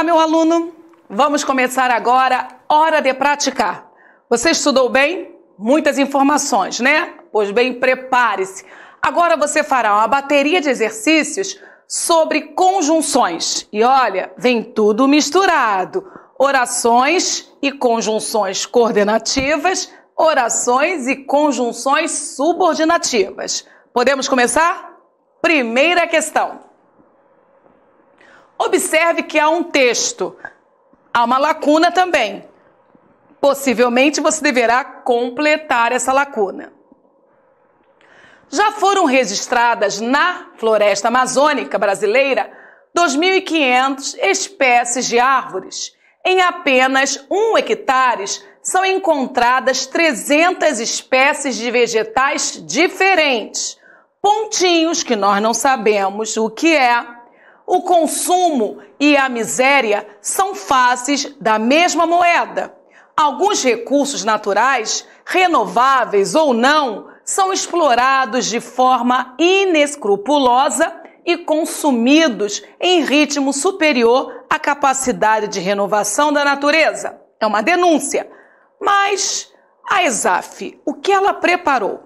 Olá, meu aluno! Vamos começar agora Hora de Praticar. Você estudou bem? Muitas informações, né? Pois bem, prepare-se. Agora você fará uma bateria de exercícios sobre conjunções. E olha, vem tudo misturado: orações e conjunções coordenativas, orações e conjunções subordinativas. Podemos começar? Primeira questão. Observe que há um texto, há uma lacuna também. Possivelmente você deverá completar essa lacuna. Já foram registradas na floresta amazônica brasileira 2.500 espécies de árvores. Em apenas um hectare são encontradas 300 espécies de vegetais diferentes, pontinhos que nós não sabemos o que é o consumo e a miséria são faces da mesma moeda. Alguns recursos naturais, renováveis ou não, são explorados de forma inescrupulosa e consumidos em ritmo superior à capacidade de renovação da natureza. É uma denúncia. Mas a ESAF, o que ela preparou?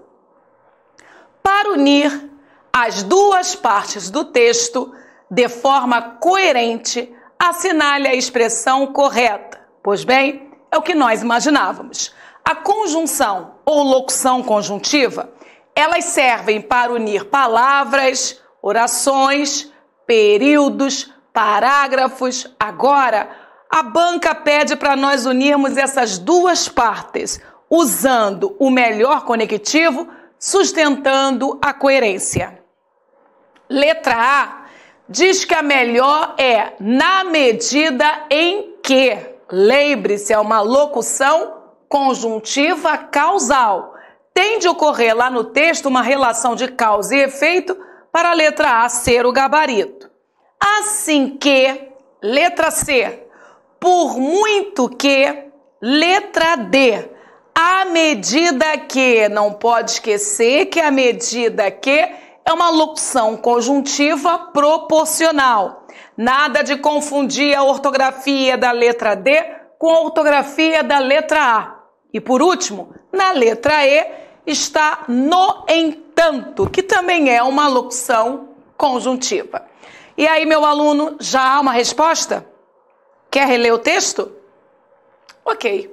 Para unir as duas partes do texto, de forma coerente, assinale a expressão correta. Pois bem, é o que nós imaginávamos. A conjunção ou locução conjuntiva, elas servem para unir palavras, orações, períodos, parágrafos. Agora, a banca pede para nós unirmos essas duas partes, usando o melhor conectivo, sustentando a coerência. Letra A diz que a melhor é na medida em que. Lembre-se, é uma locução conjuntiva causal. Tem de ocorrer lá no texto uma relação de causa e efeito para a letra A ser o gabarito. Assim que, letra C, por muito que, letra D, à medida que, não pode esquecer que a medida que é uma locução conjuntiva proporcional. Nada de confundir a ortografia da letra D com a ortografia da letra A. E por último, na letra E está no entanto, que também é uma locução conjuntiva. E aí, meu aluno, já há uma resposta? Quer reler o texto? Ok.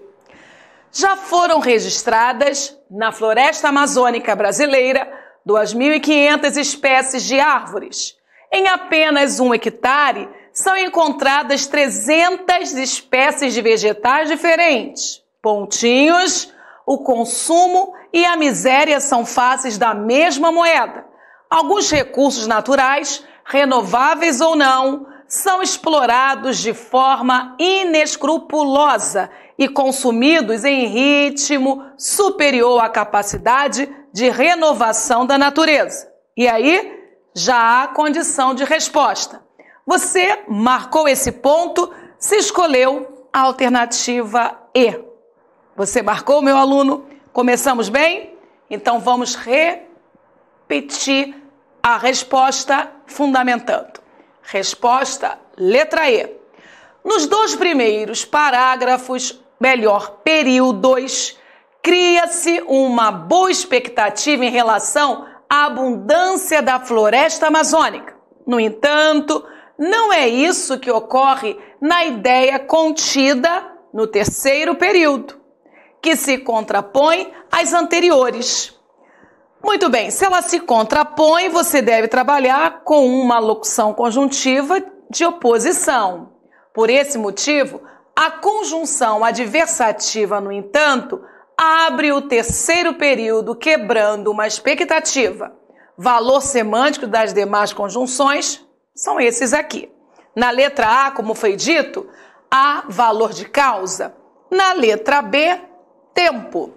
Já foram registradas na floresta amazônica brasileira 2.500 espécies de árvores. Em apenas um hectare, são encontradas 300 espécies de vegetais diferentes. Pontinhos, o consumo e a miséria são faces da mesma moeda. Alguns recursos naturais, renováveis ou não, são explorados de forma inescrupulosa e consumidos em ritmo superior à capacidade de renovação da natureza. E aí já há condição de resposta. Você marcou esse ponto se escolheu a alternativa E. Você marcou, meu aluno? Começamos bem? Então vamos repetir a resposta fundamentando. Resposta letra E. Nos dois primeiros parágrafos, melhor, períodos, cria-se uma boa expectativa em relação à abundância da floresta amazônica. No entanto, não é isso que ocorre na ideia contida no terceiro período, que se contrapõe às anteriores. Muito bem, se ela se contrapõe, você deve trabalhar com uma locução conjuntiva de oposição. Por esse motivo, a conjunção adversativa, no entanto, abre o terceiro período quebrando uma expectativa. Valor semântico das demais conjunções são esses aqui. Na letra A, como foi dito, há valor de causa. Na letra B, tempo.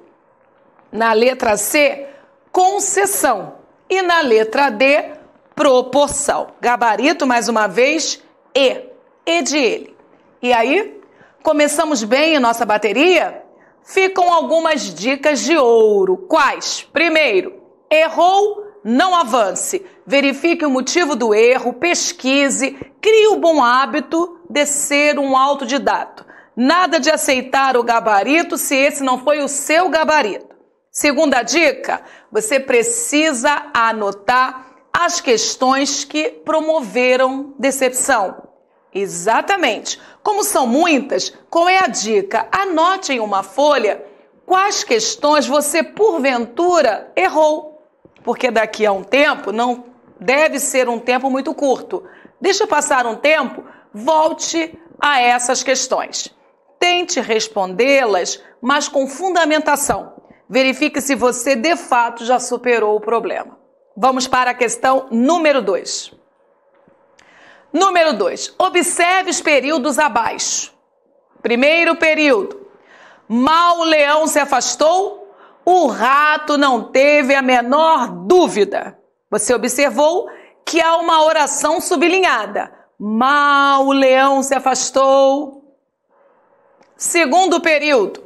Na letra C, concessão. E na letra D, proporção. Gabarito, mais uma vez, E. E de ele. E aí, começamos bem a nossa bateria? ficam algumas dicas de ouro. Quais? Primeiro, errou, não avance. Verifique o motivo do erro, pesquise, crie o bom hábito de ser um autodidato. Nada de aceitar o gabarito se esse não foi o seu gabarito. Segunda dica: você precisa anotar as questões que promoveram decepção. Exatamente. Como são muitas, qual é a dica? Anote em uma folha quais questões você porventura errou, porque daqui a um tempo não deve ser um tempo muito curto. Deixa passar um tempo, volte a essas questões. Tente respondê-las, mas com fundamentação. Verifique se você de fato já superou o problema. Vamos para a questão número 2. Número 2. Observe os períodos abaixo. Primeiro período. Mal o leão se afastou, o rato não teve a menor dúvida. Você observou que há uma oração sublinhada. Mal o leão se afastou. Segundo período.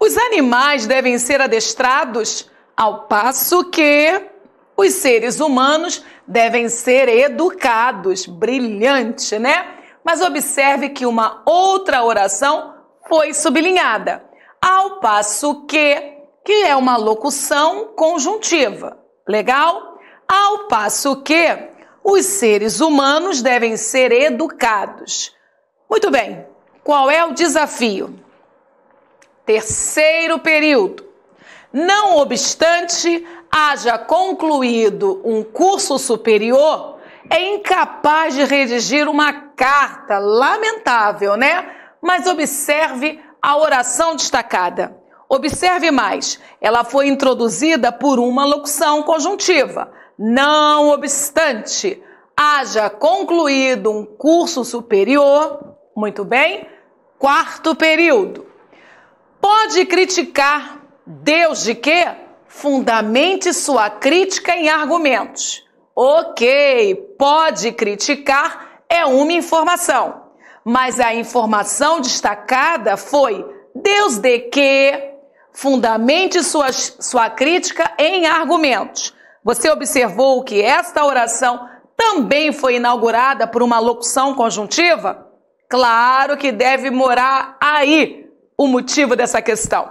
Os animais devem ser adestrados ao passo que os seres humanos devem ser educados, brilhante, né? Mas observe que uma outra oração foi sublinhada, ao passo que, que é uma locução conjuntiva, legal? Ao passo que os seres humanos devem ser educados. Muito bem, qual é o desafio? Terceiro período. Não obstante haja concluído um curso superior, é incapaz de redigir uma carta. Lamentável, né? Mas observe a oração destacada. Observe mais, ela foi introduzida por uma locução conjuntiva. Não obstante, haja concluído um curso superior, muito bem, quarto período. Pode criticar Deus de quê? Fundamente sua crítica em argumentos. Ok, pode criticar, é uma informação. Mas a informação destacada foi Deus de que fundamente sua, sua crítica em argumentos. Você observou que esta oração também foi inaugurada por uma locução conjuntiva? Claro que deve morar aí o motivo dessa questão.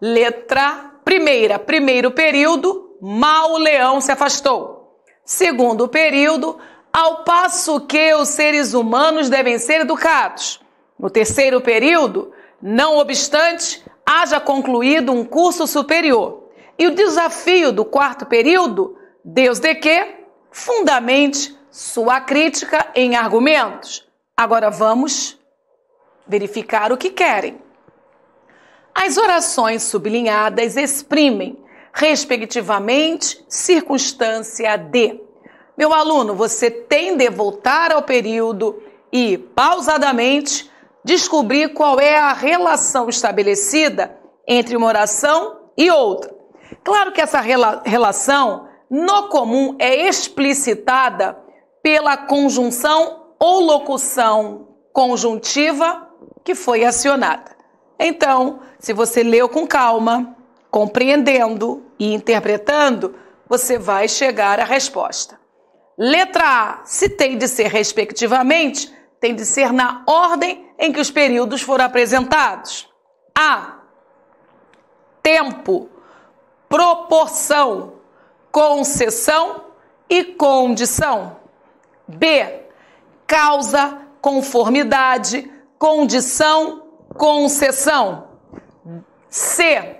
Letra Primeira, primeiro período, mal o leão se afastou. Segundo período, ao passo que os seres humanos devem ser educados. No terceiro período, não obstante, haja concluído um curso superior. E o desafio do quarto período, Deus de que fundamente sua crítica em argumentos. Agora vamos verificar o que querem. As orações sublinhadas exprimem, respectivamente, circunstância de. Meu aluno, você tem de voltar ao período e, pausadamente, descobrir qual é a relação estabelecida entre uma oração e outra. Claro que essa rela relação, no comum, é explicitada pela conjunção ou locução conjuntiva que foi acionada. Então, se você leu com calma, compreendendo e interpretando, você vai chegar à resposta. Letra A, se tem de ser respectivamente, tem de ser na ordem em que os períodos foram apresentados. A. Tempo, proporção, concessão e condição. B. Causa, conformidade, condição concessão. C.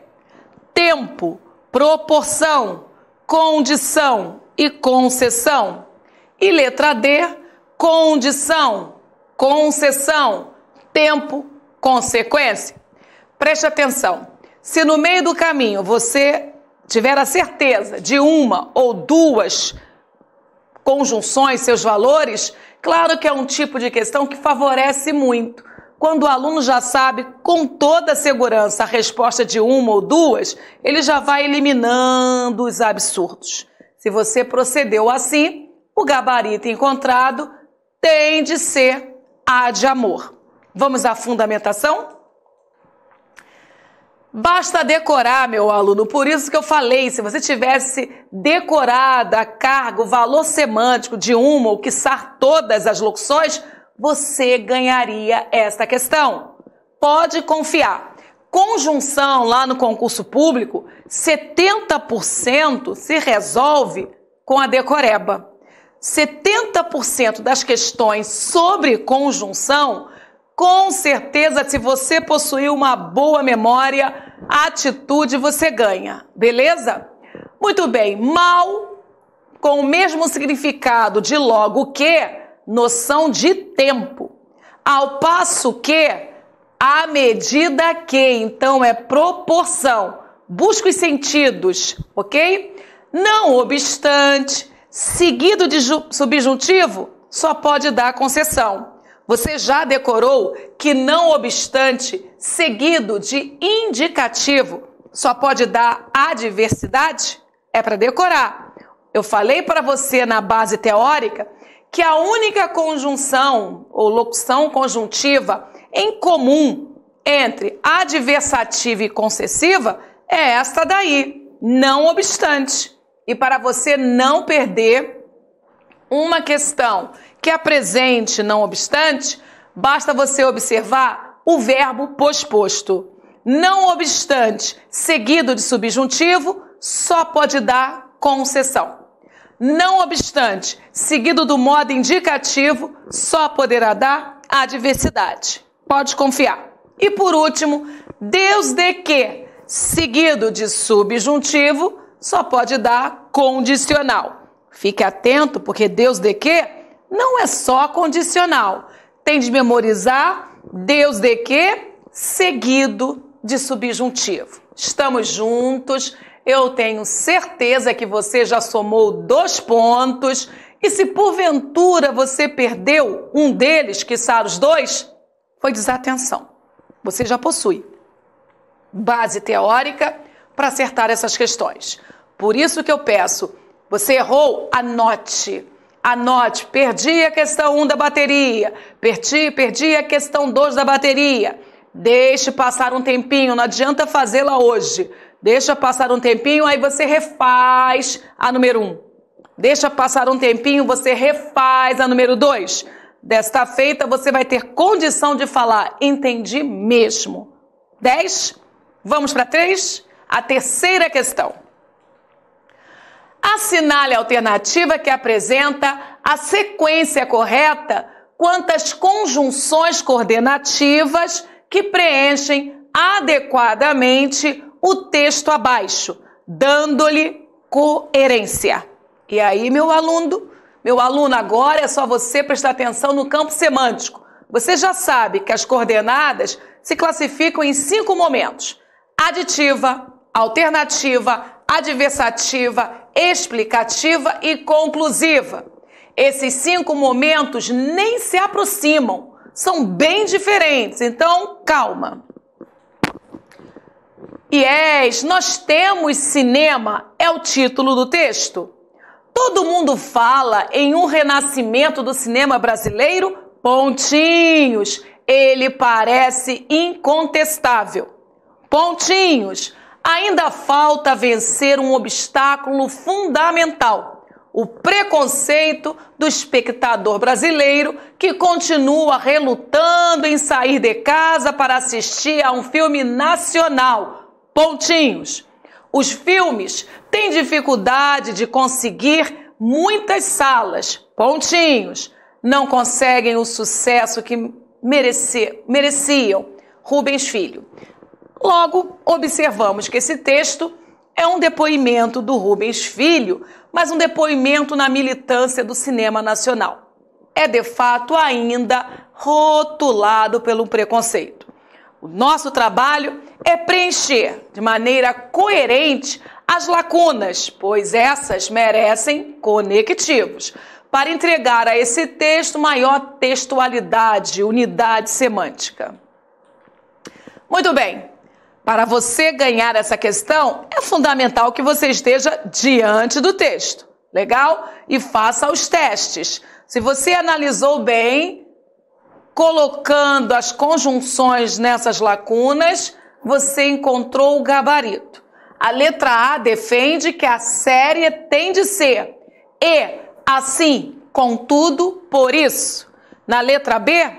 Tempo, proporção, condição e concessão. E letra D. Condição, concessão, tempo, consequência. Preste atenção. Se no meio do caminho você tiver a certeza de uma ou duas conjunções, seus valores, claro que é um tipo de questão que favorece muito. Quando o aluno já sabe com toda a segurança a resposta de uma ou duas, ele já vai eliminando os absurdos. Se você procedeu assim, o gabarito encontrado tem de ser a de amor. Vamos à fundamentação? Basta decorar, meu aluno. Por isso que eu falei, se você tivesse decorado a carga, o valor semântico de uma ou quiçar todas as locuções, você ganharia esta questão. Pode confiar. Conjunção lá no concurso público, 70% se resolve com a decoreba. 70% das questões sobre conjunção, com certeza, se você possuir uma boa memória, atitude, você ganha, beleza? Muito bem, mal, com o mesmo significado de logo que, noção de tempo. Ao passo que, à medida que, então é proporção, busca os sentidos, ok? Não obstante, seguido de subjuntivo, só pode dar concessão. Você já decorou que, não obstante, seguido de indicativo, só pode dar adversidade? É para decorar. Eu falei para você na base teórica que a única conjunção ou locução conjuntiva em comum entre adversativa e concessiva é esta daí, não obstante. E para você não perder uma questão que apresente é não obstante, basta você observar o verbo posposto. Não obstante, seguido de subjuntivo, só pode dar concessão não obstante, seguido do modo indicativo, só poderá dar a diversidade. Pode confiar. E por último, Deus de que, seguido de subjuntivo, só pode dar condicional. Fique atento, porque Deus de que não é só condicional. Tem de memorizar Deus de que seguido de subjuntivo. Estamos juntos. Eu tenho certeza que você já somou dois pontos. E se porventura você perdeu um deles, que os dois, foi desatenção. Você já possui base teórica para acertar essas questões. Por isso que eu peço, você errou, anote. Anote, perdi a questão 1 um da bateria, perdi, perdi a questão 2 da bateria. Deixe passar um tempinho, não adianta fazê-la hoje. Deixa passar um tempinho, aí você refaz a número um. Deixa passar um tempinho, você refaz a número dois. Desta feita, você vai ter condição de falar: entendi mesmo. 10. Vamos para 3? A terceira questão. Assinale a alternativa que apresenta a sequência correta quantas conjunções coordenativas que preenchem adequadamente o texto abaixo, dando-lhe coerência. E aí, meu aluno, meu aluno, agora é só você prestar atenção no campo semântico. Você já sabe que as coordenadas se classificam em cinco momentos: aditiva, alternativa, adversativa, explicativa e conclusiva. Esses cinco momentos nem se aproximam, são bem diferentes, então calma. Yes, nós temos cinema, é o título do texto. Todo mundo fala em um renascimento do cinema brasileiro, pontinhos. Ele parece incontestável. Pontinhos. Ainda falta vencer um obstáculo fundamental: o preconceito do espectador brasileiro que continua relutando em sair de casa para assistir a um filme nacional Pontinhos. Os filmes têm dificuldade de conseguir muitas salas. Pontinhos. Não conseguem o sucesso que merecer, mereciam. Rubens Filho. Logo, observamos que esse texto é um depoimento do Rubens Filho, mas um depoimento na militância do cinema nacional. É de fato ainda rotulado pelo preconceito. O nosso trabalho é preencher de maneira coerente as lacunas, pois essas merecem conectivos, para entregar a esse texto maior textualidade, unidade semântica. Muito bem. Para você ganhar essa questão, é fundamental que você esteja diante do texto. Legal? E faça os testes. Se você analisou bem, colocando as conjunções nessas lacunas, você encontrou o gabarito. A letra A defende que a série tem de ser e, assim, contudo, por isso. Na letra B,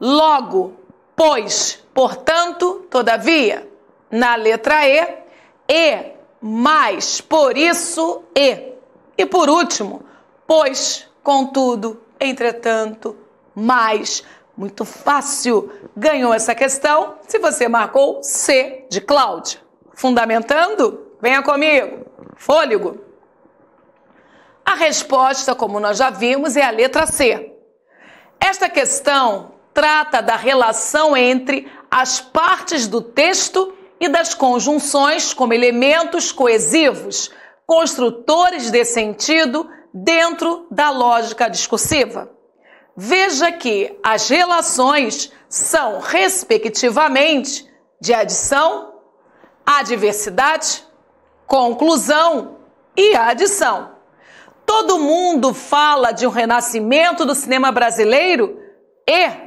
logo, pois, portanto, todavia. Na letra E, e, mais, por isso, e. E por último, pois, contudo, entretanto, mais. Muito fácil. Ganhou essa questão se você marcou C de Cláudia. Fundamentando? Venha comigo. Fôlego. A resposta, como nós já vimos, é a letra C. Esta questão trata da relação entre as partes do texto e das conjunções como elementos coesivos, construtores de sentido dentro da lógica discursiva veja que as relações são, respectivamente, de adição, adversidade, conclusão e adição. Todo mundo fala de um renascimento do cinema brasileiro e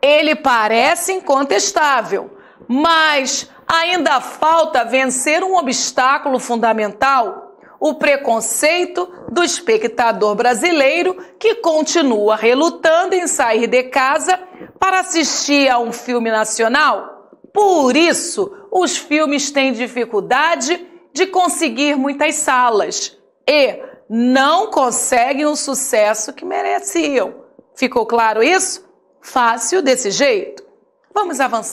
ele parece incontestável, mas ainda falta vencer um obstáculo fundamental o preconceito do espectador brasileiro que continua relutando em sair de casa para assistir a um filme nacional. Por isso, os filmes têm dificuldade de conseguir muitas salas e não conseguem o sucesso que mereciam. Ficou claro isso? Fácil desse jeito. Vamos avançar.